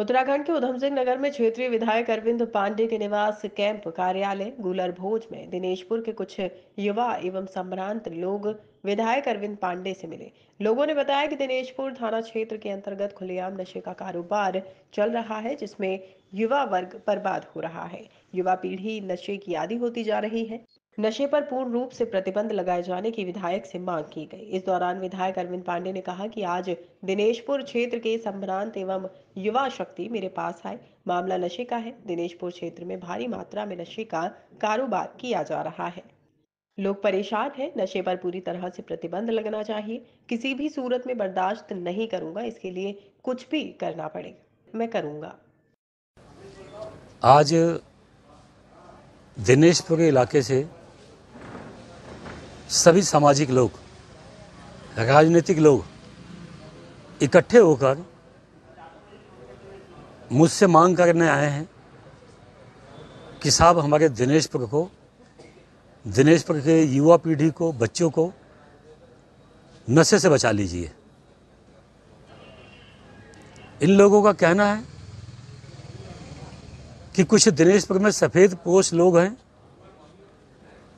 उत्तराखंड के उधम सिंह नगर में क्षेत्रीय विधायक अरविंद पांडे के निवास कैंप कार्यालय गुलर भोज में दिनेशपुर के कुछ युवा एवं सम्भ्रांत लोग विधायक अरविंद पांडे से मिले लोगों ने बताया कि दिनेशपुर थाना क्षेत्र के अंतर्गत खुलेआम नशे का कारोबार चल रहा है जिसमें युवा वर्ग बर्बाद हो रहा है युवा पीढ़ी नशे की आदि होती जा रही है नशे पर पूर्ण रूप से प्रतिबंध लगाए जाने की विधायक से मांग की गई इस दौरान विधायक अरविंद पांडे ने कहा कि आज दिनेशपुर क्षेत्र के संभ्रांत एवं युवा शक्ति मेरे पास आए मामला नशे का है दिनेशपुर क्षेत्र में भारी मात्रा में नशे का कारोबार किया जा रहा है लोग परेशान हैं नशे पर पूरी तरह से प्रतिबंध लगना चाहिए किसी भी सूरत में बर्दाश्त नहीं करूंगा इसके लिए कुछ भी करना पड़ेगा मैं करूंगा आज दिनेशपुर के इलाके से सभी सामाजिक लोग राजनीतिक लोग इकट्ठे होकर मुझसे मांग करने आए हैं कि साहब हमारे दिनेश पर को दिनेश पर के युवा पीढ़ी को बच्चों को नशे से बचा लीजिए इन लोगों का कहना है कि कुछ दिनेश पर में सफ़ेद पोष लोग हैं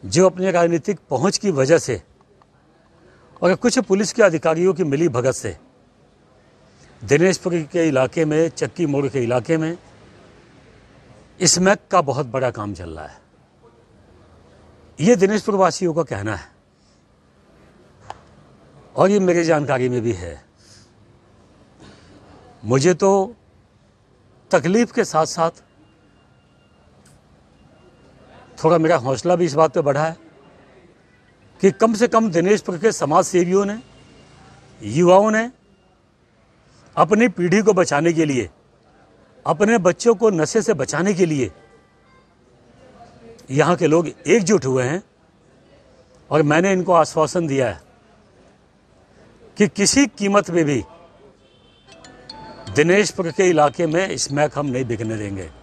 जो अपनी राजनीतिक पहुंच की वजह से और कुछ पुलिस के अधिकारियों की मिली भगत से दिनेशपुर के इलाके में चक्की मोड़ के इलाके में मैक का बहुत बड़ा काम चल रहा है ये दिनेशपुर वासियों का कहना है और ये मेरी जानकारी में भी है मुझे तो तकलीफ़ के साथ साथ थोड़ा मेरा हौसला भी इस बात पर बढ़ा है कि कम से कम दिनेश पुर के समाज सेवियों ने युवाओं ने अपनी पीढ़ी को बचाने के लिए अपने बच्चों को नशे से बचाने के लिए यहाँ के लोग एकजुट हुए हैं और मैंने इनको आश्वासन दिया है कि किसी कीमत में भी दिनेशपुर के इलाके में स्मैक हम नहीं बिकने देंगे